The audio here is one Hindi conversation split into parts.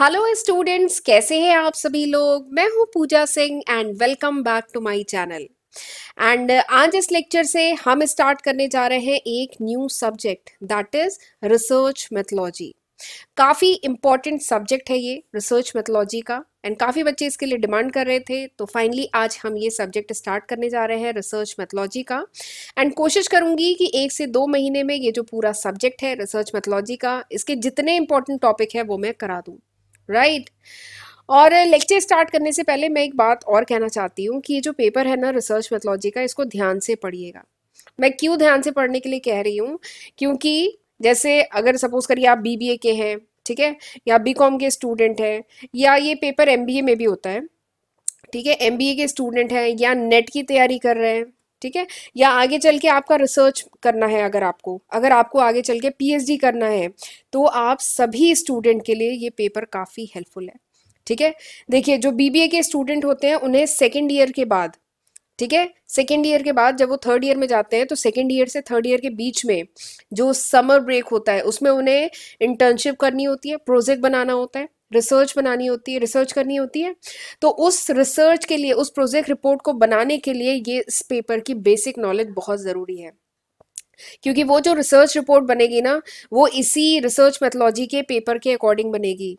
हेलो स्टूडेंट्स कैसे हैं आप सभी लोग मैं हूं Pooja Singh and welcome back to my channel and आज इस लेक्चर से हम स्टार्ट करने जा रहे हैं एक new subject that is research methodology काफ़ी इंपॉर्टेंट सब्जेक्ट है ये रिसर्च मेथोलॉजी का एंड काफ़ी बच्चे इसके लिए डिमांड कर रहे थे तो फाइनली आज हम ये सब्जेक्ट स्टार्ट करने जा रहे हैं रिसर्च मेथोलॉजी का एंड कोशिश करूंगी कि एक से दो महीने में ये जो पूरा सब्जेक्ट है रिसर्च मेथोलॉजी का इसके जितने इंपॉर्टेंट टॉपिक है वो मैं करा दूँ राइट और लेक्चर स्टार्ट करने से पहले मैं एक बात और कहना चाहती हूँ कि ये जो पेपर है ना रिसर्च मेथोलॉजी का इसको ध्यान से पढ़िएगा मैं क्यों ध्यान से पढ़ने के लिए कह रही हूँ क्योंकि जैसे अगर सपोज करिए आप बीबीए के हैं ठीक है या बीकॉम के स्टूडेंट हैं या ये पेपर एमबीए में भी होता है ठीक है एमबीए के स्टूडेंट हैं या नेट की तैयारी कर रहे हैं ठीक है या आगे चल के आपका रिसर्च करना है अगर आपको अगर आपको आगे चल के पी करना है तो आप सभी स्टूडेंट के लिए ये पेपर काफ़ी हेल्पफुल है ठीक है देखिए जो बी के स्टूडेंट होते हैं उन्हें सेकेंड ईयर के बाद ठीक है सेकेंड ईयर के बाद जब वो थर्ड ईयर में जाते हैं तो सेकेंड ईयर से थर्ड ईयर के बीच में जो समर ब्रेक होता है उसमें उन्हें इंटर्नशिप करनी होती है प्रोजेक्ट बनाना होता है रिसर्च बनानी होती है रिसर्च करनी होती है तो उस रिसर्च के लिए उस प्रोजेक्ट रिपोर्ट को बनाने के लिए ये इस पेपर की बेसिक नॉलेज बहुत ज़रूरी है क्योंकि वो जो रिसर्च रिपोर्ट बनेगी ना वो इसी रिसर्च मेथोलॉजी के पेपर के अकॉर्डिंग बनेगी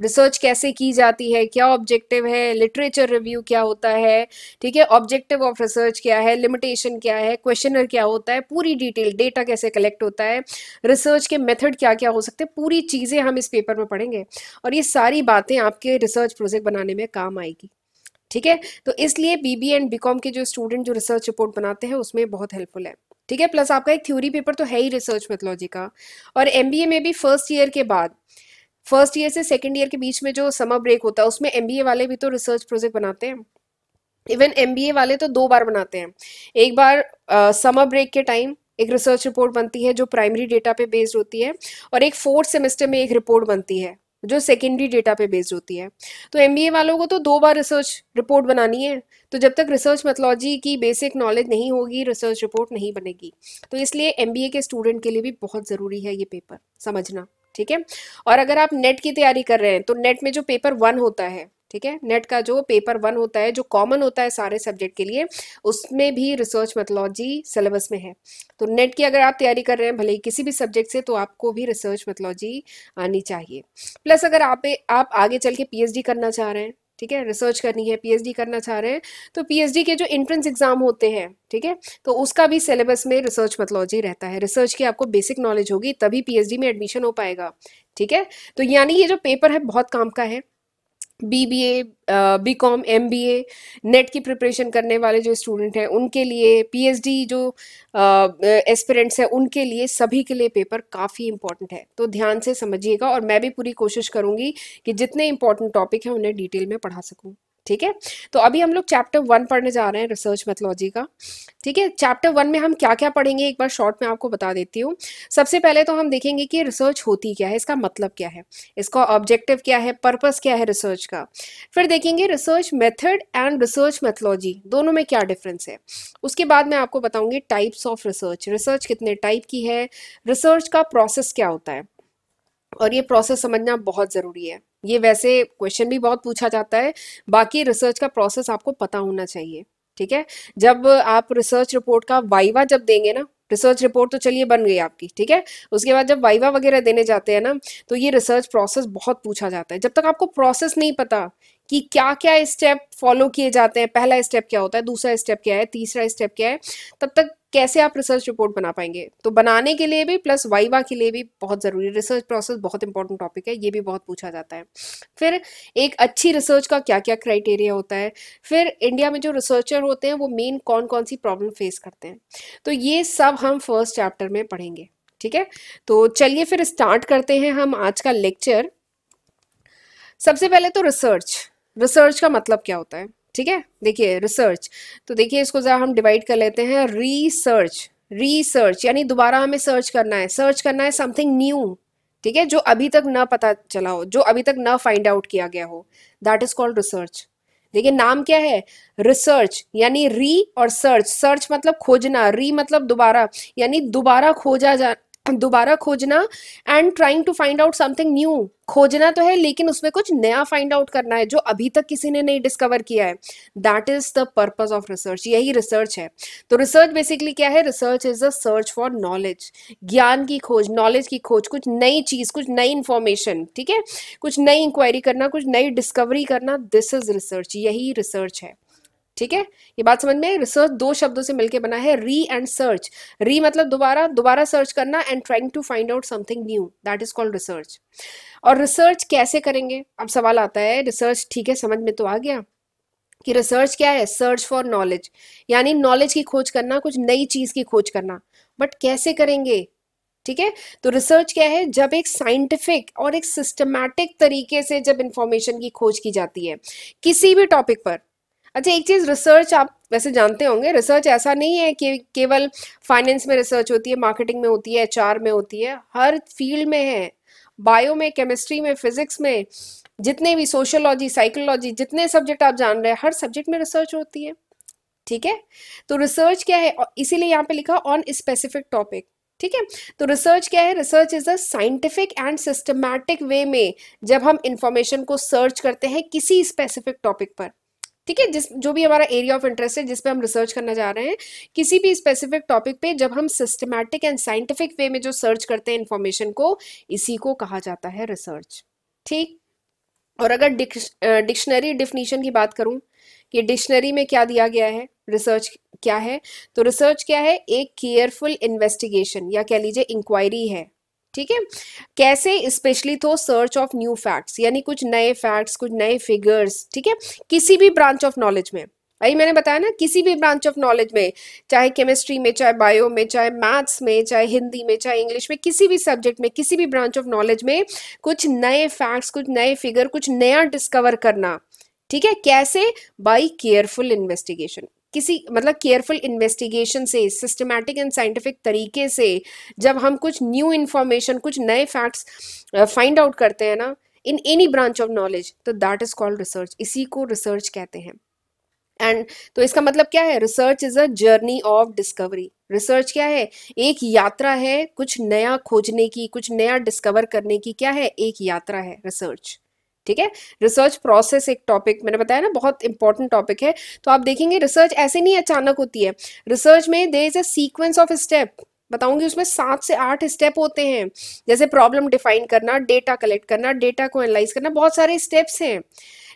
रिसर्च कैसे की जाती है क्या ऑब्जेक्टिव है लिटरेचर रिव्यू क्या होता है ठीक है ऑब्जेक्टिव ऑफ रिसर्च क्या है लिमिटेशन क्या है क्वेश्चनर क्या होता है पूरी डिटेल डेटा कैसे कलेक्ट होता है रिसर्च के मेथड क्या क्या हो सकते हैं पूरी चीज़ें हम इस पेपर में पढ़ेंगे और ये सारी बातें आपके रिसर्च प्रोजेक्ट बनाने में काम आएगी ठीक है तो इसलिए B B and B com के जो स्टूडेंट जो रिसर्च रिपोर्ट बनाते हैं उसमें बहुत हेल्पफुल है ठीक है प्लस आपका एक थ्योरी पेपर तो है ही रिसर्च मेथोलॉजी का और ए में भी फर्स्ट ईयर के बाद फर्स्ट ईयर से सेकेंड ईयर के बीच में जो समर ब्रेक होता है उसमें एम वाले भी तो रिसर्च प्रोजेक्ट बनाते हैं इवन एम वाले तो दो बार बनाते हैं एक बार समर uh, ब्रेक के टाइम एक रिसर्च रिपोर्ट बनती है जो प्राइमरी डेटा पे बेस्ड होती है और एक फोर्थ सेमेस्टर में एक रिपोर्ट बनती है जो सेकेंडरी डेटा पे बेस्ड होती है तो एम वालों को तो दो बार रिसर्च रिपोर्ट बनानी है तो जब तक रिसर्च मेथोलॉजी की बेसिक नॉलेज नहीं होगी रिसर्च रिपोर्ट नहीं बनेगी तो इसलिए एम के स्टूडेंट के लिए भी बहुत ज़रूरी है ये पेपर समझना ठीक है और अगर आप नेट की तैयारी कर रहे हैं तो नेट में जो पेपर वन होता है ठीक है नेट का जो पेपर वन होता है जो कॉमन होता है सारे सब्जेक्ट के लिए उसमें भी रिसर्च मेथोलॉजी सिलेबस में है तो नेट की अगर आप तैयारी कर रहे हैं भले ही किसी भी सब्जेक्ट से तो आपको भी रिसर्च मेथोलॉजी आनी चाहिए प्लस अगर आप आप आगे चल के पीएचडी करना चाह रहे हैं ठीक है रिसर्च करनी है पीएचडी करना चाह रहे हैं तो पीएचडी के जो एंट्रेंस एग्जाम होते हैं ठीक है तो उसका भी सिलेबस में रिसर्च मेथोलॉजी रहता है रिसर्च की आपको बेसिक नॉलेज होगी तभी पीएचडी में एडमिशन हो पाएगा ठीक है तो यानी ये जो पेपर है बहुत काम का है B B A B com M B A NET की प्रिपरेशन करने वाले जो स्टूडेंट हैं उनके लिए पी एच डी जो एस्पिरेंट्स uh, uh हैं उनके लिए सभी के लिए पेपर काफ़ी इंपॉर्टेंट है तो ध्यान से समझिएगा और मैं भी पूरी कोशिश करूँगी कि जितने इंपॉर्टेंट टॉपिक हैं उन्हें डिटेल में पढ़ा सकूँ ठीक है तो अभी हम लोग चैप्टर वन पढ़ने जा रहे हैं रिसर्च मेथोलॉजी का ठीक है चैप्टर वन में हम क्या क्या पढ़ेंगे एक बार शॉर्ट में आपको बता देती हूँ सबसे पहले तो हम देखेंगे कि रिसर्च होती क्या है इसका मतलब क्या है इसका ऑब्जेक्टिव क्या है पर्पस क्या है रिसर्च का फिर देखेंगे research method and research methodology दोनों में क्या डिफरेंस है उसके बाद मैं आपको बताऊंगी टाइप्स ऑफ रिसर्च रिसर्च कितने टाइप की है रिसर्च का प्रोसेस क्या होता है और ये प्रोसेस समझना बहुत ज़रूरी है ये वैसे क्वेश्चन भी बहुत पूछा जाता है बाकी रिसर्च का प्रोसेस आपको पता होना चाहिए ठीक है जब आप रिसर्च रिपोर्ट का वाइवा जब देंगे ना रिसर्च रिपोर्ट तो चलिए बन गई आपकी ठीक है उसके बाद जब वाइवा वगैरह देने जाते हैं ना तो ये रिसर्च प्रोसेस बहुत पूछा जाता है जब तक आपको प्रोसेस नहीं पता कि क्या क्या स्टेप फॉलो किए जाते हैं पहला स्टेप क्या होता है दूसरा स्टेप क्या है तीसरा स्टेप क्या है तब तक कैसे आप रिसर्च रिपोर्ट बना पाएंगे तो बनाने के लिए भी प्लस वाइवा के लिए भी बहुत ज़रूरी रिसर्च प्रोसेस बहुत इंपॉर्टेंट टॉपिक है ये भी बहुत पूछा जाता है फिर एक अच्छी रिसर्च का क्या क्या क्राइटेरिया होता है फिर इंडिया में जो रिसर्चर होते हैं वो मेन कौन कौन सी प्रॉब्लम फेस करते हैं तो ये सब हम फर्स्ट चैप्टर में पढ़ेंगे ठीक है तो चलिए फिर स्टार्ट करते हैं हम आज का लेक्चर सबसे पहले तो रिसर्च रिसर्च का मतलब क्या होता है ठीक है देखिए रिसर्च तो देखिए इसको ज़रा हम डिवाइड कर लेते हैं रिसर्च रिसर्च यानी दोबारा हमें सर्च करना है सर्च करना है समथिंग न्यू ठीक है जो अभी तक ना पता चला हो जो अभी तक ना फाइंड आउट किया गया हो दैट इज कॉल्ड रिसर्च देखिए नाम क्या है रिसर्च यानी री और सर्च सर्च मतलब खोजना री मतलब दोबारा यानी दोबारा खोजा जा दोबारा खोजना and trying to find out something new खोजना तो है लेकिन उसमें कुछ नया फाइंड आउट करना है जो अभी तक किसी ने नहीं डिस्कवर किया है that is the purpose of research यही रिसर्च है तो रिसर्च बेसिकली क्या है research is the search for knowledge ज्ञान की खोज नॉलेज की खोज कुछ नई चीज कुछ नई इंफॉर्मेशन ठीक है कुछ नई इंक्वायरी करना कुछ नई डिस्कवरी करना दिस इज रिसर्च यही रिसर्च है ठीक है ये बात समझ में रिसर्च दो शब्दों से मिलकर बना है री एंड सर्च री मतलब दोबारा दोबारा सर्च करना and trying to find out something new that is called research और रिसर्च कैसे करेंगे अब सवाल आता है रिसर्च ठीक है समझ में तो आ गया कि रिसर्च क्या है सर्च फॉर नॉलेज यानी नॉलेज की खोज करना कुछ नई चीज की खोज करना बट कैसे करेंगे ठीक है तो रिसर्च क्या है जब एक साइंटिफिक और एक सिस्टमैटिक तरीके से जब इंफॉर्मेशन की खोज की जाती है किसी भी टॉपिक पर अच्छा एक चीज़ रिसर्च आप वैसे जानते होंगे रिसर्च ऐसा नहीं है कि केवल फाइनेंस में रिसर्च होती है मार्केटिंग में होती है एच में होती है हर फील्ड में है बायो में केमिस्ट्री में फिजिक्स में जितने भी सोशोलॉजी साइकोलॉजी जितने सब्जेक्ट आप जान रहे हैं हर सब्जेक्ट में रिसर्च होती है ठीक है तो रिसर्च क्या है इसीलिए यहाँ पे लिखा ऑन स्पेसिफिक टॉपिक ठीक है तो रिसर्च क्या है research is a scientific and systematic way में जब हम इंफॉर्मेशन को सर्च करते हैं किसी स्पेसिफिक टॉपिक पर ठीक है जिस जो भी हमारा एरिया ऑफ इंटरेस्ट है जिस पे हम रिसर्च करना जा रहे हैं किसी भी स्पेसिफिक टॉपिक पे जब हम सिस्टमैटिक एंड साइंटिफिक वे में जो सर्च करते हैं इन्फॉर्मेशन को इसी को कहा जाता है रिसर्च ठीक और अगर डिक्शनरी डिफिनीशन की बात करूँ कि डिक्शनरी में क्या दिया गया है रिसर्च क्या है तो रिसर्च क्या है एक केयरफुल इन्वेस्टिगेशन या कह लीजिए इंक्वायरी है ठीक है कैसे specially through search of new facts यानी कुछ नए फैक्ट्स कुछ नए फिगर्स ठीक है किसी भी ब्रांच ऑफ नॉलेज में भाई मैंने बताया ना किसी भी ब्रांच ऑफ नॉलेज में चाहे केमिस्ट्री में चाहे बायो में चाहे मैथ्स में चाहे हिंदी में चाहे इंग्लिश में किसी भी सब्जेक्ट में किसी भी ब्रांच ऑफ नॉलेज में कुछ नए फैक्ट्स कुछ नए फिगर कुछ नया डिस्कवर करना ठीक है कैसे बाई केयरफुल इन्वेस्टिगेशन किसी मतलब केयरफुल इन्वेस्टिगेशन से सिस्टमैटिक एंड साइंटिफिक तरीके से जब हम कुछ न्यू इन्फॉर्मेशन कुछ नए फैक्ट्स फाइंड आउट करते हैं ना in any branch of knowledge तो दैट इज कॉल्ड रिसर्च इसी को रिसर्च कहते हैं एंड तो इसका मतलब क्या है research is a journey of discovery research क्या है एक यात्रा है कुछ नया खोजने की कुछ नया डिस्कवर करने की क्या है एक यात्रा है रिसर्च ठीक है रिसर्च प्रोसेस एक टॉपिक मैंने बताया ना बहुत इंपॉर्टेंट टॉपिक है तो आप देखेंगे रिसर्च ऐसे नहीं अचानक होती है रिसर्च में there is a sequence of step बताऊंगी उसमें सात से आठ स्टेप होते हैं जैसे प्रॉब्लम डिफाइन करना डेटा कलेक्ट करना डेटा को एनालाइज करना बहुत सारे स्टेप्स हैं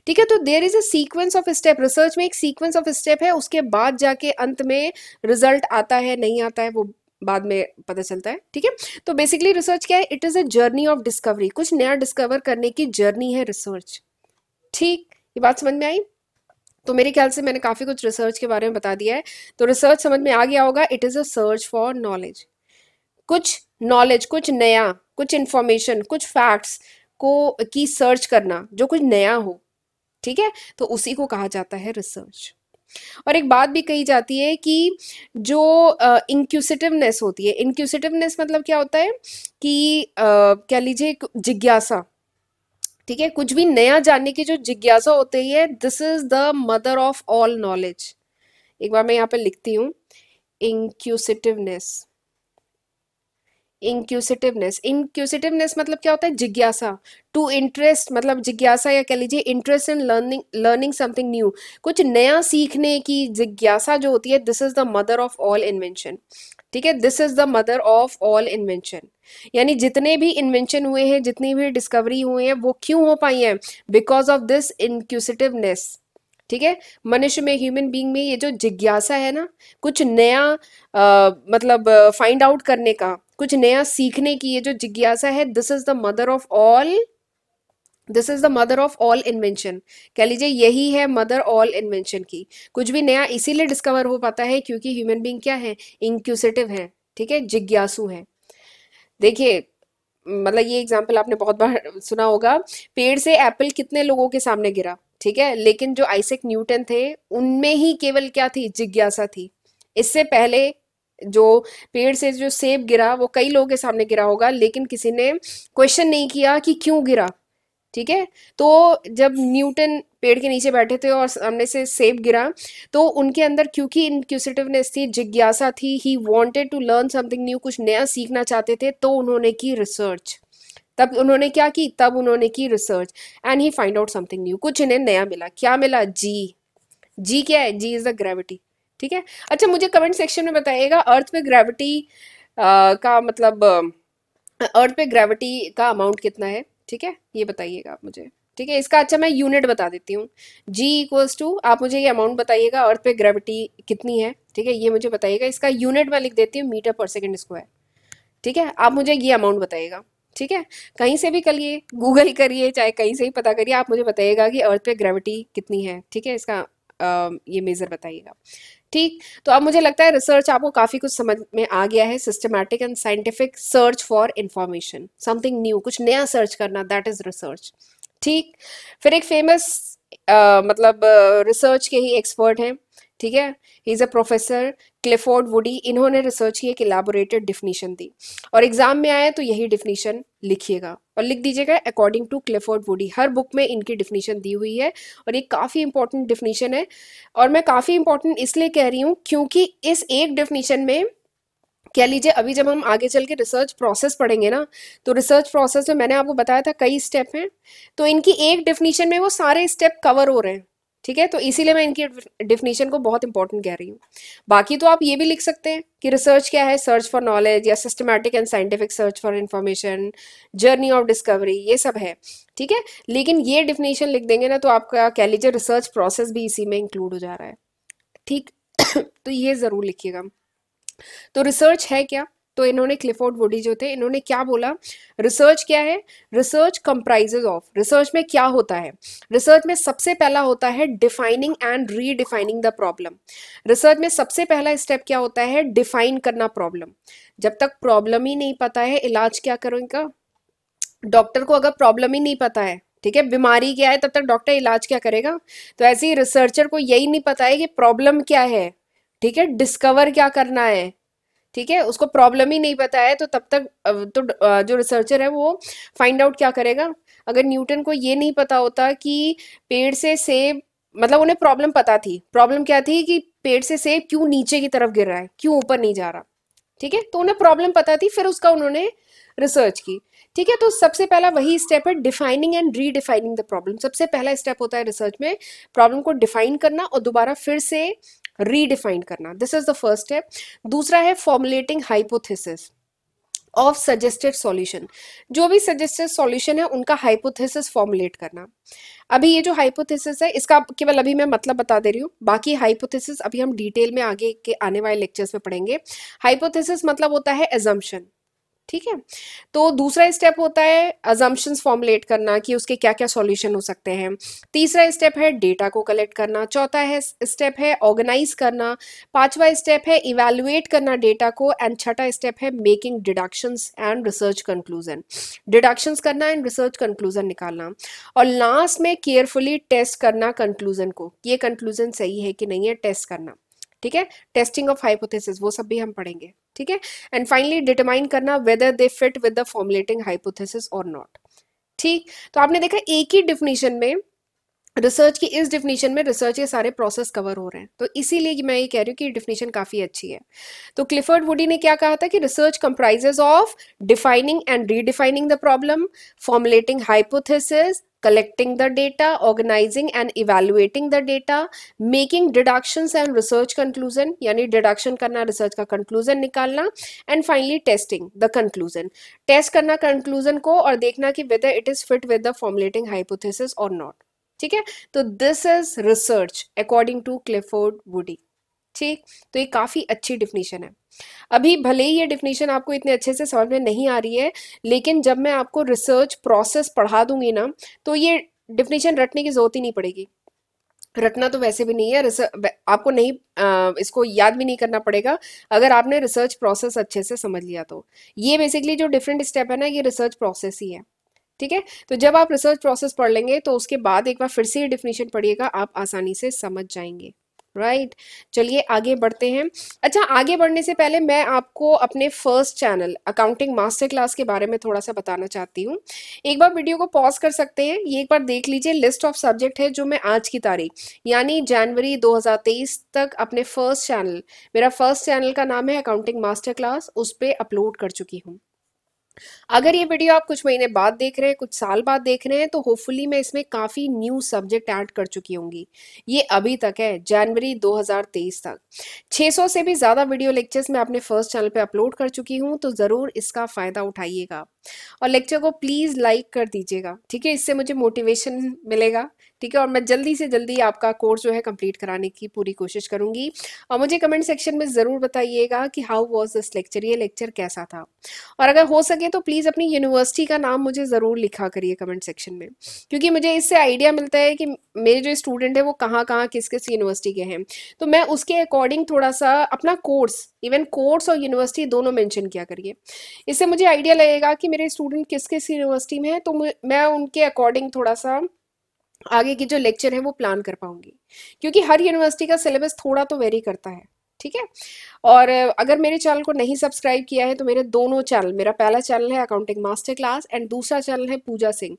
ठीक है तो there is a sequence of step research में एक सीक्वेंस ऑफ स्टेप है उसके बाद जाके अंत में रिजल्ट आता है नहीं आता है वो बाद में पता चलता है ठीक है तो बेसिकली रिसर्च क्या है it is a journey of discovery कुछ नया डिस्कवर करने की जर्नी है रिसर्च ठीक ये बात समझ में आई तो मेरे ख्याल से मैंने काफ़ी कुछ रिसर्च के बारे में बता दिया है तो रिसर्च समझ में आ गया होगा it is a search for knowledge कुछ नॉलेज कुछ नया कुछ इन्फॉर्मेशन कुछ फैक्ट्स को की सर्च करना जो कुछ नया हो ठीक है तो उसी को कहा जाता है रिसर्च और एक बात भी कही जाती है कि जो इंक्यूसिटिवनेस uh, होती है इंक्यूसिटिवनेस मतलब क्या होता है कि uh, क्या लीजिए जिज्ञासा ठीक है कुछ भी नया जानने की जो जिज्ञासा होती है this is the mother of all knowledge एक बार मैं यहाँ पे लिखती हूँ इंक्यूसिटिवनेस इंक्यूसिटिवनेस इंक्यूसिटिवनेस मतलब क्या होता है जिज्ञासा टू इंटरेस्ट मतलब जिज्ञासा या कह लीजिए interest in learning learning something new कुछ नया सीखने की जिज्ञासा जो होती है this is the mother of all invention ठीक है this is the mother of all invention यानी जितने भी इन्वेंशन हुए हैं जितनी भी डिस्कवरी हुई हैं वो क्यों हो पाई है बिकॉज ऑफ दिस इंक्यूसिटिवनेस ठीक है मनुष्य में ह्यूमन बीइंग में ये जो जिज्ञासा है ना कुछ नया आ, मतलब फाइंड आउट करने का कुछ नया सीखने की ये जो जिज्ञासा है this is the mother of all this is the mother of all invention कह लीजिए यही है मदर ऑल इन्वेंशन की कुछ भी नया इसीलिए डिस्कवर हो पाता है क्योंकि ह्यूमन बींग क्या है इंक्यूसिटिव है ठीक है जिज्ञासु है देखिए मतलब ये एग्जाम्पल आपने बहुत बार सुना होगा पेड़ से एप्पल कितने लोगों के सामने गिरा ठीक है लेकिन जो आइसेक न्यूटन थे उनमें ही केवल क्या थी जिज्ञासा थी इससे पहले जो पेड़ से जो सेब गिरा वो कई लोगों के सामने गिरा होगा लेकिन किसी ने क्वेश्चन नहीं किया कि क्यों गिरा ठीक है तो जब न्यूटन पेड़ के नीचे बैठे थे और सामने से सेब गिरा तो उनके अंदर क्योंकि इनक्यूसिटिवनेस थी जिज्ञासा थी he wanted to learn something new कुछ नया सीखना चाहते थे तो उन्होंने की रिसर्च तब उन्होंने क्या की तब उन्होंने की research and he find out something new कुछ इन्हें नया मिला क्या मिला जी जी क्या है जी इज़ द ग्रेविटी ठीक है अच्छा मुझे कमेंट सेक्शन में बताइएगा अर्थ पे ग्रेविटी का मतलब अर्थ पे ग्रेविटी का अमाउंट कितना है ठीक है ये बताइएगा आप मुझे ठीक है इसका अच्छा मैं यूनिट बता देती हूँ जी इक्वल्स टू आप मुझे ये अमाउंट बताइएगा अर्थ पे ग्रेविटी कितनी है ठीक है ये मुझे बताइएगा इसका यूनिट मैं लिख देती हूँ मीटर पर सेकेंड स्क्वायर ठीक है आप मुझे ये अमाउंट बताइएगा ठीक है कहीं से भी करिए गूगल करिए चाहे कहीं से ही पता करिए आप मुझे बताइएगा कि अर्थ पे ग्रेविटी कितनी है ठीक है इसका आ, ये मेज़र बताइएगा ठीक तो अब मुझे लगता है रिसर्च आपको काफ़ी कुछ समझ में आ गया है systematic and scientific search for information something new कुछ नया सर्च करना दैट इज़ रिसर्च ठीक फिर एक फेमस uh, मतलब रिसर्च uh, के ही एक्सपर्ट हैं ठीक है he is a professor Clifford Woody इन्होंने रिसर्च की एक इलाबोरेटेड डिफिनीशन दी और एग्जाम में आया तो यही डिफिनीशन लिखिएगा और लिख दीजिएगा अकॉर्डिंग टू क्लिफोर्ड वुडी हर बुक में इनकी डिफिनीशन दी हुई है और ये काफ़ी इंपॉर्टेंट डिफिनीशन है और मैं काफ़ी इंपॉर्टेंट इसलिए कह रही हूँ क्योंकि इस एक डिफिनीशन में कह लीजिए अभी जब हम आगे चल के रिसर्च प्रोसेस पढ़ेंगे ना तो रिसर्च प्रोसेस में मैंने आपको बताया था कई स्टेप हैं तो इनकी एक डिफिनीशन में वो सारे स्टेप कवर हो रहे हैं ठीक है तो इसीलिए मैं इनकी डिफिनीशन को बहुत इंपॉर्टेंट कह रही हूँ बाकी तो आप ये भी लिख सकते हैं कि रिसर्च क्या है सर्च फॉर नॉलेज या systematic and scientific search for information journey of discovery ये सब है ठीक है लेकिन ये डिफिनीशन लिख देंगे ना तो आपका कह लीजिए रिसर्च प्रोसेस भी इसी में इंक्लूड हो जा रहा है ठीक तो ये ज़रूर लिखिएगा तो रिसर्च है क्या तो इन्होंने क्लिफोर्ड वुडी जो थे इन्होंने क्या बोला रिसर्च क्या है रिसर्च कंप्राइजेज ऑफ रिसर्च में क्या होता है रिसर्च में सबसे पहला होता है defining and redefining the problem research में सबसे पहला स्टेप क्या होता है डिफाइन करना प्रॉब्लम जब तक प्रॉब्लम ही नहीं पता है इलाज क्या करो इनका डॉक्टर को अगर प्रॉब्लम ही नहीं पता है ठीक है बीमारी क्या है तब तक डॉक्टर इलाज क्या करेगा तो ऐसे ही रिसर्चर को यही नहीं पता है कि प्रॉब्लम क्या है ठीक है डिस्कवर क्या करना है ठीक है उसको प्रॉब्लम ही नहीं पता है तो तब तक तो जो रिसर्चर है वो फाइंड आउट क्या करेगा अगर न्यूटन को ये नहीं पता होता कि पेड़ से सेब मतलब उन्हें प्रॉब्लम पता थी प्रॉब्लम क्या थी कि पेड़ से सेब क्यों नीचे की तरफ गिर रहा है क्यों ऊपर नहीं जा रहा ठीक है तो उन्हें प्रॉब्लम पता थी फिर उसका उन्होंने रिसर्च की ठीक है तो सबसे पहला वही स्टेप है defining and redefining the problem सबसे पहला स्टेप होता है रिसर्च में प्रॉब्लम को डिफाइन करना और दोबारा फिर से रीडिफाइन करना this is the first step दूसरा है formulating hypothesis of suggested solution जो भी सजेस्टेड सॉल्यूशन है उनका हाइपोथेसिस फॉर्मुलेट करना अभी ये जो हाइपोथेसिस है इसका केवल अभी मैं मतलब बता दे रही हूँ बाकी हाइपोथेसिस अभी हम डिटेल में आगे के आने वाले लेक्चर्स में पढ़ेंगे हाइपोथेसिस मतलब होता है एजम्पन ठीक है तो दूसरा स्टेप होता है अजम्पन्स फॉर्मुलेट करना कि उसके क्या क्या सॉल्यूशन हो सकते हैं तीसरा स्टेप है डेटा को कलेक्ट करना चौथा है स्टेप है ऑर्गेनाइज करना पांचवा स्टेप है इवेलुएट करना डेटा को एंड छठा स्टेप है making deductions and research conclusion deductions करना एंड रिसर्च कंक्लूजन निकालना और लास्ट में केयरफुली टेस्ट करना कंक्लूजन को ये कंक्लूजन सही है कि नहीं है टेस्ट करना ठीक है टेस्टिंग ऑफ हाइपोथेसिस वो सब भी हम पढ़ेंगे ठीक है एंड फाइनली डिटरमाइन करना whether they fit with the formulating hypothesis और नॉट ठीक तो आपने देखा एक ही डिफिनीशन में रिसर्च की इस डिफिनीशन में रिसर्च के सारे प्रोसेस कवर हो रहे हैं तो इसीलिए मैं ये कह रही हूँ कि डिफिनीशन काफ़ी अच्छी है तो क्लिफर्ड वुडी ने क्या कहा था कि research comprises of defining and redefining the problem formulating hypothesis collecting the data, organizing and evaluating the data, making deductions and research conclusion yani deduction karna research ka conclusion nikalna and finally testing the conclusion. Test karna conclusion ko aur dekhna ki whether it is fit with the formulating hypothesis or not. ठीक है तो this is research according to Clifford Woody ठीक तो ये काफ़ी अच्छी डिफिनीशन है अभी भले ही ये डिफिनीशन आपको इतने अच्छे से समझ में नहीं आ रही है लेकिन जब मैं आपको रिसर्च प्रोसेस पढ़ा दूंगी ना तो ये डिफिनीशन रटने की ज़रूरत ही नहीं पड़ेगी रटना तो वैसे भी नहीं है आपको नहीं आ, इसको याद भी नहीं करना पड़ेगा अगर आपने रिसर्च प्रोसेस अच्छे से समझ लिया तो ये बेसिकली जो डिफरेंट स्टेप है ना ये रिसर्च प्रोसेस ही है ठीक है तो जब आप रिसर्च प्रोसेस पढ़ लेंगे तो उसके बाद एक बार फिर से ये डिफिनीशन पढ़िएगा आप आसानी से समझ जाएंगे राइट right. चलिए आगे बढ़ते हैं अच्छा आगे बढ़ने से पहले मैं आपको अपने first channel accounting master class के बारे में थोड़ा सा बताना चाहती हूँ एक बार वीडियो को पॉज कर सकते हैं ये एक बार देख लीजिए लिस्ट ऑफ सब्जेक्ट है जो मैं आज की तारीख यानी जनवरी 2023 तक अपने फर्स्ट चैनल मेरा फर्स्ट चैनल का नाम है अकाउंटिंग मास्टर क्लास उस पर अपलोड कर चुकी हूँ अगर ये वीडियो आप कुछ महीने बाद देख रहे हैं कुछ साल बाद देख रहे हैं तो होपफुली मैं इसमें काफ़ी न्यू सब्जेक्ट ऐड कर चुकी होंगी ये अभी तक है जनवरी 2023 तक 600 से भी ज़्यादा वीडियो लेक्चर्स मैं अपने फर्स्ट चैनल पे अपलोड कर चुकी हूँ तो ज़रूर इसका फ़ायदा उठाइएगा और लेक्चर को प्लीज़ लाइक कर दीजिएगा ठीक है इससे मुझे मोटिवेशन मिलेगा ठीक है और मैं जल्दी से जल्दी आपका कोर्स जो है कंप्लीट कराने की पूरी कोशिश करूंगी और मुझे कमेंट सेक्शन में ज़रूर बताइएगा कि हाउ वॉज दिस लेक्चर ये लेक्चर कैसा था और अगर हो सके तो प्लीज़ अपनी यूनिवर्सिटी का नाम मुझे ज़रूर लिखा करिए कमेंट सेक्शन में क्योंकि मुझे इससे आइडिया मिलता है कि मेरे जो स्टूडेंट हैं वो कहाँ कहाँ किस किस यूनिवर्सिटी के हैं तो मैं उसके अकॉर्डिंग थोड़ा सा अपना कोर्स इवन कोर्स और यूनिवर्सिटी दोनों मैंशन किया करिए इससे मुझे आइडिया लगेगा कि मेरे स्टूडेंट किस किस यूनिवर्सिटी में है तो मैं उनके अकॉर्डिंग थोड़ा सा आगे की जो लेक्चर है वो प्लान कर पाऊंगी क्योंकि हर यूनिवर्सिटी का सिलेबस थोड़ा तो वेरी करता है ठीक है और अगर मेरे चैनल को नहीं सब्सक्राइब किया है तो मेरे दोनों चैनल मेरा पहला चैनल है अकाउंटिंग मास्टर क्लास एंड दूसरा चैनल है पूजा सिंह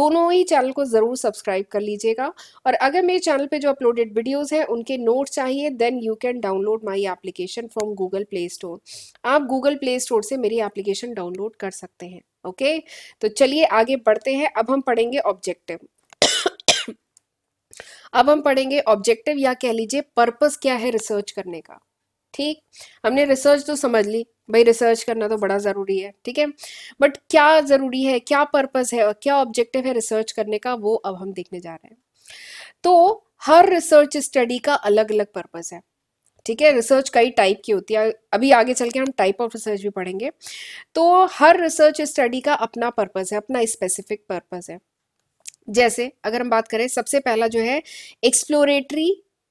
दोनों ही चैनल को ज़रूर सब्सक्राइब कर लीजिएगा और अगर मेरे चैनल पे जो अपलोडेड वीडियोस हैं उनके नोट चाहिए then you can download my application from Google Play Store आप गूगल प्ले स्टोर से मेरी एप्लीकेशन डाउनलोड कर सकते हैं ओके तो चलिए आगे बढ़ते हैं अब हम पढ़ेंगे ऑब्जेक्टिव अब हम पढ़ेंगे ऑब्जेक्टिव या कह लीजिए पर्पस क्या है रिसर्च करने का ठीक हमने रिसर्च तो समझ ली भाई रिसर्च करना तो बड़ा ज़रूरी है ठीक है बट क्या ज़रूरी है क्या पर्पस है और क्या ऑब्जेक्टिव है रिसर्च करने का वो अब हम देखने जा रहे हैं तो हर रिसर्च स्टडी का अलग अलग पर्पस है ठीक है रिसर्च कई टाइप की होती है अभी आगे चल के हम टाइप ऑफ रिसर्च भी पढ़ेंगे तो हर रिसर्च स्टडी का अपना पर्पस है अपना स्पेसिफिक पर्पस है जैसे अगर हम बात करें सबसे पहला जो है एक्सप्लोरेटरी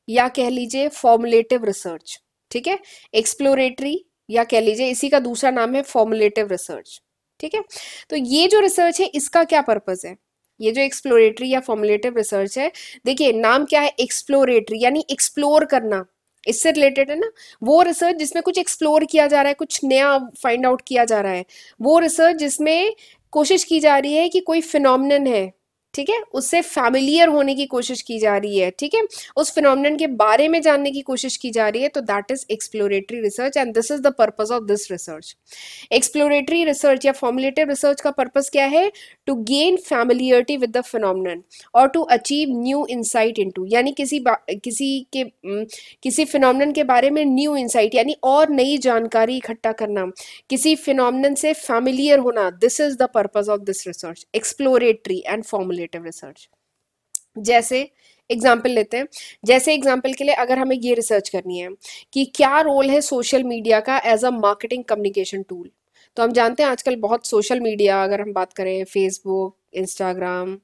या कह लीजिए फॉर्मुलेटिव रिसर्च ठीक है एक्सप्लोरेटरी या कह लीजिए इसी का दूसरा नाम है फॉर्मुलेटिव रिसर्च ठीक है तो ये जो रिसर्च है इसका क्या पर्पज है ये जो एक्सप्लोरेटरी या फॉर्मुलेटिव रिसर्च है देखिए नाम क्या है एक्सप्लोरेटरी यानी एक्सप्लोर करना इससे रिलेटेड है ना वो रिसर्च जिसमें कुछ एक्सप्लोर किया जा रहा है कुछ नया फाइंड आउट किया जा रहा है वो रिसर्च जिसमें कोशिश की जा रही है कि कोई फिनोमिनन है ठीक है उससे फैमिलियर होने की कोशिश की जा रही है ठीक है उस फिनोमिनन के बारे में जानने की कोशिश की जा रही है तो that is exploratory research and this is the purpose of this research exploratory research या फॉर्मुलेटिव रिसर्च का पर्पज क्या है to gain familiarity with the phenomenon और to achieve new insight into यानी किसी किसी के किसी फिनोमिनन के बारे में न्यू इंसाइट यानी और नई जानकारी इकट्ठा करना किसी फिनोमिनन से फैमिलियर होना this is the purpose of this research exploratory and formulative research जैसे एग्जाम्पल लेते हैं जैसे एग्जाम्पल के लिए अगर हमें ये रिसर्च करनी है कि क्या रोल है सोशल मीडिया का as a marketing communication tool तो हम जानते हैं आजकल बहुत सोशल मीडिया अगर हम बात करें फेसबुक इंस्टाग्राम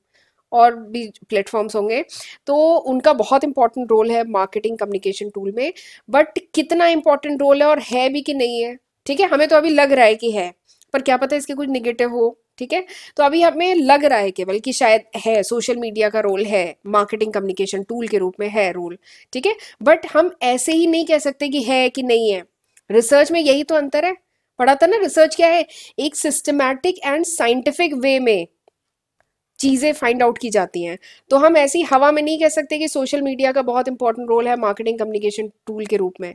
और भी प्लेटफॉर्म्स होंगे तो उनका बहुत इंपॉर्टेंट रोल है मार्केटिंग कम्युनिकेशन टूल में बट कितना इंपॉर्टेंट रोल है और है भी कि नहीं है ठीक है हमें तो अभी लग रहा है कि है पर क्या पता इसके कुछ निगेटिव हो ठीक है तो अभी हमें लग रहा है केवल कि शायद है सोशल मीडिया का रोल है मार्केटिंग कम्युनिकेशन टूल के रूप में है रोल ठीक है बट हम ऐसे ही नहीं कह सकते कि है कि नहीं है रिसर्च में यही तो अंतर है पढ़ा था ना रिसर्च क्या है एक सिस्टमैटिक एंड साइंटिफिक वे में चीज़ें फाइंड आउट की जाती हैं तो हम ऐसी हवा में नहीं कह सकते कि सोशल मीडिया का बहुत इंपॉर्टेंट रोल है मार्केटिंग कम्युनिकेशन टूल के रूप में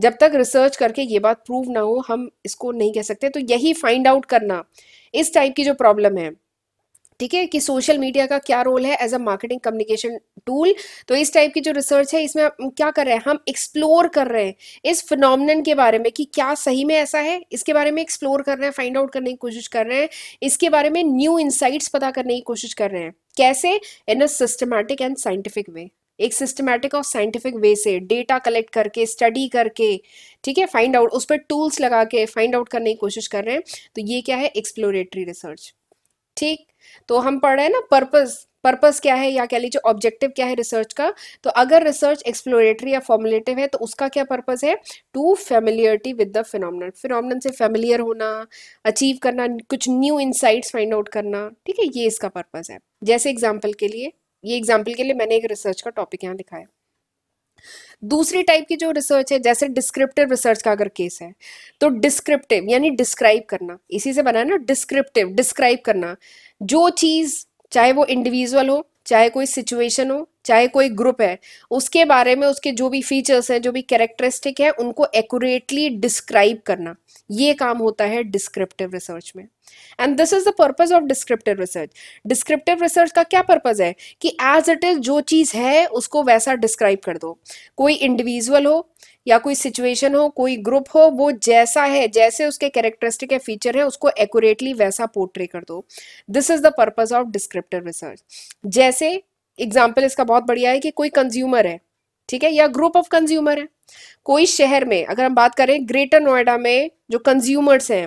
जब तक रिसर्च करके ये बात प्रूव ना हो हम इसको नहीं कह सकते तो यही फाइंड आउट करना इस टाइप की जो प्रॉब्लम है ठीक है कि सोशल मीडिया का क्या रोल है as a marketing communication tool तो इस टाइप की जो रिसर्च है इसमें हम क्या कर रहे हैं हम एक्सप्लोर कर रहे हैं इस फिनोमिनन के बारे में कि क्या सही में ऐसा है इसके बारे में एक्सप्लोर कर रहे हैं फाइंड आउट करने की कोशिश कर रहे हैं इसके बारे में न्यू इंसाइट्स पता करने की कोशिश कर रहे हैं कैसे in a systematic and scientific way एक सिस्टमैटिक और साइंटिफिक वे से डेटा कलेक्ट करके स्टडी करके ठीक है फाइंड आउट उस पर टूल्स लगा के फाइंड आउट करने की कोशिश कर रहे हैं तो ये क्या है एक्सप्लोरेटरी रिसर्च ठीक तो हम पढ़ रहे हैं ना पर्पस पर्पस क्या है या कह लीजिए ऑब्जेक्टिव क्या है रिसर्च का तो अगर रिसर्च एक्सप्लोरेटरी या फॉर्मुलेटिव है तो उसका क्या पर्पस है to familiarity with the phenomenon phenomenon से फेमिलियर होना अचीव करना कुछ न्यू इनसाइट्स फाइंड आउट करना ठीक है ये इसका पर्पस है जैसे एग्जाम्पल के लिए ये एग्जाम्पल के लिए मैंने एक रिसर्च का टॉपिक यहाँ दिखाया दूसरी टाइप की जो रिसर्च है जैसे डिस्क्रिप्टिव रिसर्च का अगर केस है तो डिस्क्रिप्टिव यानी डिस्क्राइब करना इसी से बना है ना डिस्क्रिप्टिव डिस्क्राइब करना जो चीज़ चाहे वो इंडिविजुअल हो चाहे कोई सिचुएशन हो चाहे कोई ग्रुप है उसके बारे में उसके जो भी फीचर्स हैं जो भी कैरेक्टरिस्टिक है उनको एक्यूरेटली डिस्क्राइब करना ये काम होता है डिस्क्रिप्टिव रिसर्च में and this is the purpose of descriptive research descriptive research का क्या पर्पज है कि एज इट इज जो चीज़ है उसको वैसा डिस्क्राइब कर दो कोई इंडिविजुअल हो या कोई सिचुएशन हो कोई ग्रुप हो वो जैसा है जैसे उसके कैरेक्टरिस्टिक या फीचर है उसको एक्यूरेटली वैसा पोर्ट्रे कर दो this is the purpose of descriptive research जैसे एग्जाम्पल इसका बहुत बढ़िया है कि कोई कंज्यूमर है ठीक है या ग्रुप ऑफ कंज्यूमर है कोई शहर में अगर हम बात करें ग्रेटर नोएडा में जो कंज्यूमर्स हैं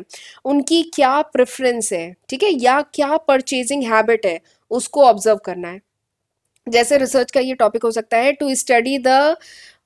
उनकी क्या प्रेफरेंस है ठीक है या क्या परचेजिंग हैबिट है उसको ऑब्जर्व करना है जैसे रिसर्च का ये टॉपिक हो सकता है to study the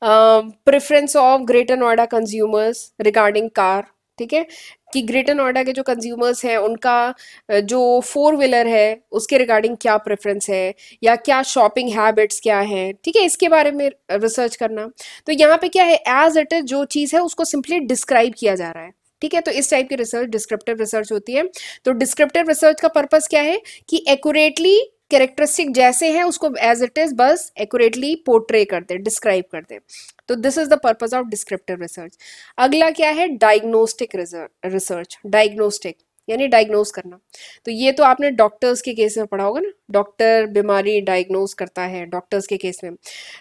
preference of Greater Noida consumers regarding car ठीक है कि ग्रेटर नोएडा के जो कंज्यूमर्स हैं उनका जो फोर व्हीलर है उसके रिगार्डिंग क्या प्रेफरेंस है या क्या शॉपिंग हैबिट्स क्या हैं ठीक है इसके बारे में रिसर्च करना तो यहाँ पे क्या है एज इट इज जो चीज़ है उसको सिंपली डिस्क्राइब किया जा रहा है ठीक है तो इस टाइप की रिसर्च डिस्क्रिप्टिव रिसर्च होती है तो डिस्क्रिप्टिव रिसर्च का पर्पज़ क्या है कि एक्यूरेटली कैरेक्टरिस्टिक जैसे हैं उसको एज इट इज़ बस एक्यूरेटली पोर्ट्रे करते हैं डिस्क्राइब करते हैं तो this is the purpose of descriptive research अगला क्या है डायग्नोस्टिक रिसर्च डायग्नोस्टिक यानी डायग्नोज करना तो ये तो आपने डॉक्टर्स के केस में पढ़ा होगा ना डॉक्टर बीमारी डायग्नोज करता है डॉक्टर्स के केस में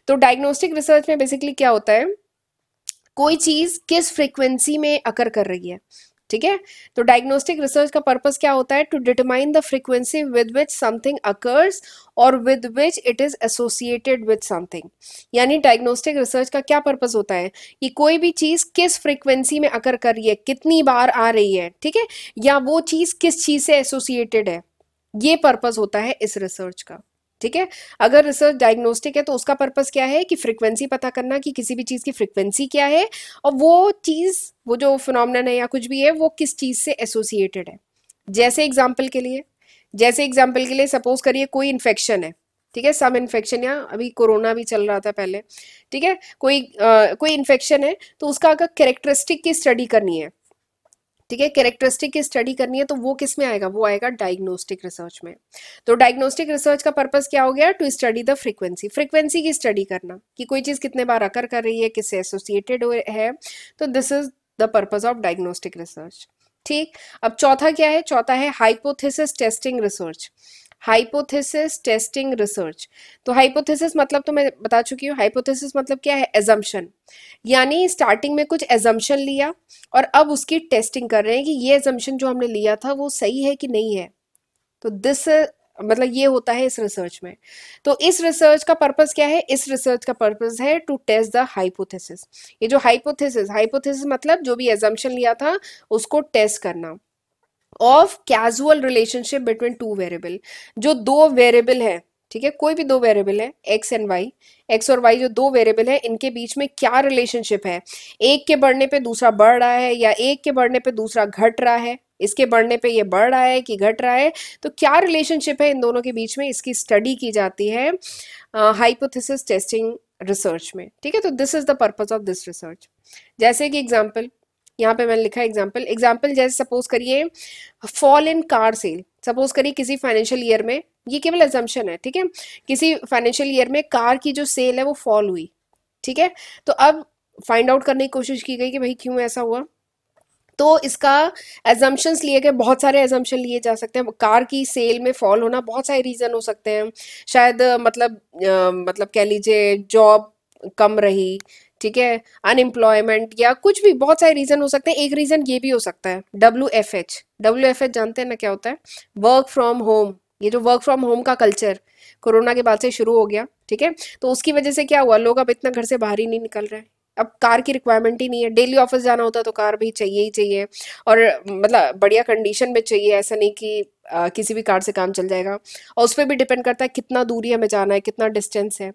तो डायग्नोस्टिक रिसर्च में बेसिकली क्या होता है कोई चीज़ किस फ्रीक्वेंसी में अकर कर रही है ठीक है तो डायग्नोस्टिक रिसर्च का पर्पज क्या होता है to determine the frequency with which something occurs और with which it is associated with something यानी डायग्नोस्टिक रिसर्च का क्या पर्पज होता है कि कोई भी चीज किस फ्रीक्वेंसी में अकर कर रही है कितनी बार आ रही है ठीक है या वो चीज किस चीज से एसोसिएटेड है ये पर्पज होता है इस रिसर्च का ठीक है अगर रिसर्च डायग्नोस्टिक है तो उसका पर्पस क्या है कि फ्रीक्वेंसी पता करना कि किसी भी चीज़ की फ्रीक्वेंसी क्या है और वो चीज़ वो जो फिनोमिनन है या कुछ भी है वो किस चीज़ से एसोसिएटेड है जैसे एग्जाम्पल के लिए जैसे एग्जाम्पल के लिए सपोज करिए कोई इन्फेक्शन है ठीक है सम इन्फेक्शन या अभी कोरोना भी चल रहा था पहले ठीक है कोई आ, कोई इन्फेक्शन है तो उसका अगर कैरेक्टरिस्टिक की स्टडी करनी है ठीक है कैरेक्टरिस्टिक की स्टडी करनी है तो वो किस में आएगा वो आएगा डायग्नोस्टिक रिसर्च में तो डायग्नोस्टिक रिसर्च का पर्पज क्या हो गया to study the frequency frequency की स्टडी करना कि कोई चीज़ कितने बार अकर कर रही है किससे एसोसिएटेड है तो this is the purpose of diagnostic research ठीक अब चौथा क्या है चौथा है hypothesis testing research hypothesis testing research तो हाइपोथेसिस मतलब तो मैं बता चुकी हूँ हाइपोथेसिस मतलब क्या है एजम्पन यानी स्टार्टिंग में कुछ एजम्पन लिया और अब उसकी टेस्टिंग कर रहे हैं कि ये एजम्पन जो हमने लिया था वो सही है कि नहीं है तो दिस मतलब ये होता है इस रिसर्च में तो इस रिसर्च का पर्पस क्या है इस रिसर्च का पर्पस है टू टेस्ट द हाइपोथेसिस ये जो हाइपोथेसिस हाइपोथेसिस मतलब जो भी एजम्पन लिया था उसको टेस्ट करना of casual relationship between two variable जो दो वेरिएबल है ठीक है कोई भी दो वेरिएबल है एक्स एंड वाई एक्स और वाई जो दो वेरिएबल है इनके बीच में क्या रिलेशनशिप है एक के बढ़ने पे दूसरा बढ़ रहा है या एक के बढ़ने पे दूसरा घट रहा है इसके बढ़ने पे ये बढ़ रहा है कि घट रहा है तो क्या रिलेशनशिप है इन दोनों के बीच में इसकी स्टडी की जाती है हाइपोथेसिस टेस्टिंग रिसर्च में ठीक है तो this is the purpose of this research जैसे कि एग्जाम्पल यहाँ पे मैंने लिखा एग्जाम्पल एग्जाम्पल जैसे सपोज करिए fall in car sale suppose करिए किसी फाइनेंशियल ईयर में ये केवल एजम्पन है ठीक है किसी फाइनेंशियल ईयर में कार की जो सेल है वो फॉल हुई ठीक है तो अब फाइंड आउट करने की कोशिश की गई कि भाई क्यों ऐसा हुआ तो इसका एजम्पन्स लिए गए बहुत सारे एजम्पन लिए जा सकते हैं कार की सेल में फॉल होना बहुत सारे रीज़न हो सकते हैं शायद मतलब आ, मतलब कह लीजिए जॉब कम रही ठीक है अनएम्प्लॉयमेंट या कुछ भी बहुत सारे रीजन हो सकते हैं एक रीजन ये भी हो सकता है W F H W F H जानते हैं ना क्या होता है वर्क फ्रॉम होम ये जो वर्क फ्रॉम होम का कल्चर कोरोना के बाद से शुरू हो गया ठीक है तो उसकी वजह से क्या हुआ लोग अब इतना घर से बाहर ही नहीं निकल रहे हैं अब कार की रिक्वायरमेंट ही नहीं है डेली ऑफिस जाना होता तो कार भी चाहिए ही चाहिए और मतलब बढ़िया कंडीशन में चाहिए ऐसा नहीं कि आ, किसी भी कार से काम चल जाएगा और उस पर भी डिपेंड करता है कितना दूरी हमें जाना है कितना डिस्टेंस है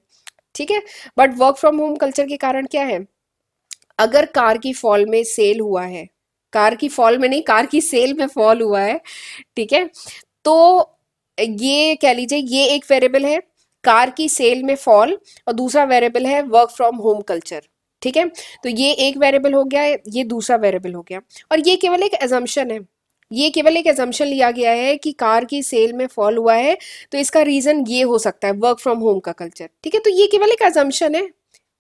ठीक है but work from home culture के कारण क्या है अगर कार की फॉल में सेल हुआ है कार की फॉल में नहीं कार की सेल में फॉल हुआ है ठीक है तो ये कह लीजिए ये एक वेरिएबल है कार की सेल में फॉल और दूसरा वेरिएबल है वर्क फ्रॉम होम कल्चर ठीक है तो ये एक वेरिएबल हो गया ये दूसरा वेरिएबल हो गया और ये केवल एक एजम्पन है ये केवल एक एजम्पन लिया गया है कि कार की सेल में फॉल हुआ है तो इसका रीज़न ये हो सकता है वर्क फ्रॉम होम का कल्चर ठीक है तो ये केवल एक एजम्पन है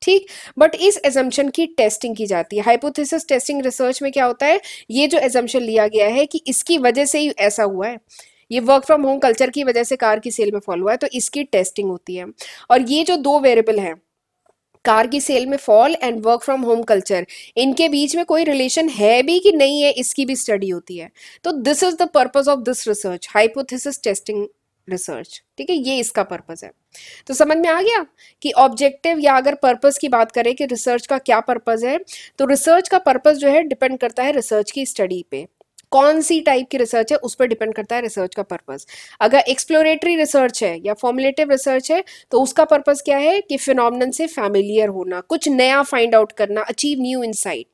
ठीक बट इस एजम्पन की टेस्टिंग की जाती है हाइपोथेसिस टेस्टिंग रिसर्च में क्या होता है ये जो एजम्पन लिया गया है कि इसकी वजह से ही ऐसा हुआ है ये वर्क फ्रॉम होम कल्चर की वजह से कार की सेल में फॉल हुआ है तो इसकी टेस्टिंग होती है और ये जो दो वेरिएबल हैं कार की सेल में fall and work from home culture इनके बीच में कोई रिलेशन है भी कि नहीं है इसकी भी स्टडी होती है तो this is the purpose of this research hypothesis testing research ठीक है ये इसका पर्पज़ है तो समझ में आ गया कि ऑब्जेक्टिव या अगर पर्पज़ की बात करें कि रिसर्च का क्या पर्पज़ है तो रिसर्च का पर्पज़ जो है डिपेंड करता है रिसर्च की स्टडी पे कौन सी टाइप की रिसर्च है उस पर डिपेंड करता है रिसर्च का पर्पज़ अगर एक्सप्लोरेटरी रिसर्च है या फॉर्मुलेटिव रिसर्च है तो उसका पर्पज़ क्या है कि फिनोमिनन से फैमिलियर होना कुछ नया फाइंड आउट करना अचीव न्यू इनसाइट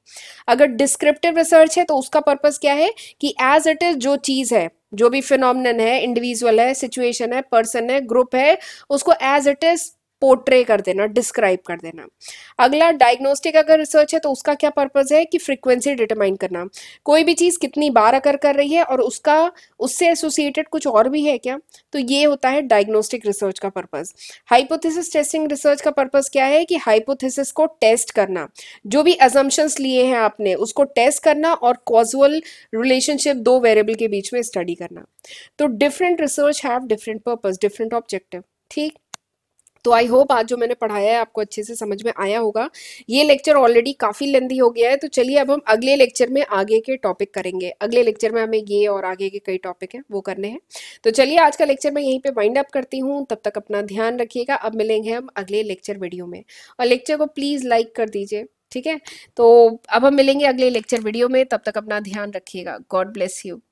अगर डिस्क्रिप्टिव रिसर्च है तो उसका पर्पज़ क्या है कि एज इट इज़ जो चीज़ है जो भी फिनोमिनन है इंडिविजुअल है सिचुएशन है पर्सन है ग्रुप है उसको एज इट इज़ पोर्ट्रे कर देना डिस्क्राइब कर देना अगला डायग्नोस्टिक अगर रिसर्च है तो उसका क्या पर्पज़ है कि फ्रिक्वेंसी डिटरमाइन करना कोई भी चीज़ कितनी बार अगर कर रही है और उसका उससे एसोसिएटेड कुछ और भी है क्या तो ये होता है डायग्नोस्टिक रिसर्च का पर्पज़ हाइपोथेसिस टेस्टिंग रिसर्च का पर्पज़ क्या है कि हाइपोथेसिस को टेस्ट करना जो भी अजम्पन्स लिए हैं आपने उसको टेस्ट करना और कॉजुअल रिलेशनशिप दो वेरिएबल के बीच में स्टडी करना तो different research have different purpose different objective ठीक तो आई होप आज जो मैंने पढ़ाया है आपको अच्छे से समझ में आया होगा ये लेक्चर ऑलरेडी काफ़ी लेंदी हो गया है तो चलिए अब हम अगले लेक्चर में आगे के टॉपिक करेंगे अगले लेक्चर में हमें ये और आगे के कई टॉपिक हैं वो करने हैं तो चलिए आज का लेक्चर मैं यहीं पे वाइंड अप करती हूँ तब तक अपना ध्यान रखिएगा अब मिलेंगे हम अगले लेक्चर वीडियो में और लेक्चर को प्लीज़ लाइक कर दीजिए ठीक है तो अब हम मिलेंगे अगले लेक्चर वीडियो में तब तक अपना ध्यान रखिएगा गॉड ब्लेस यू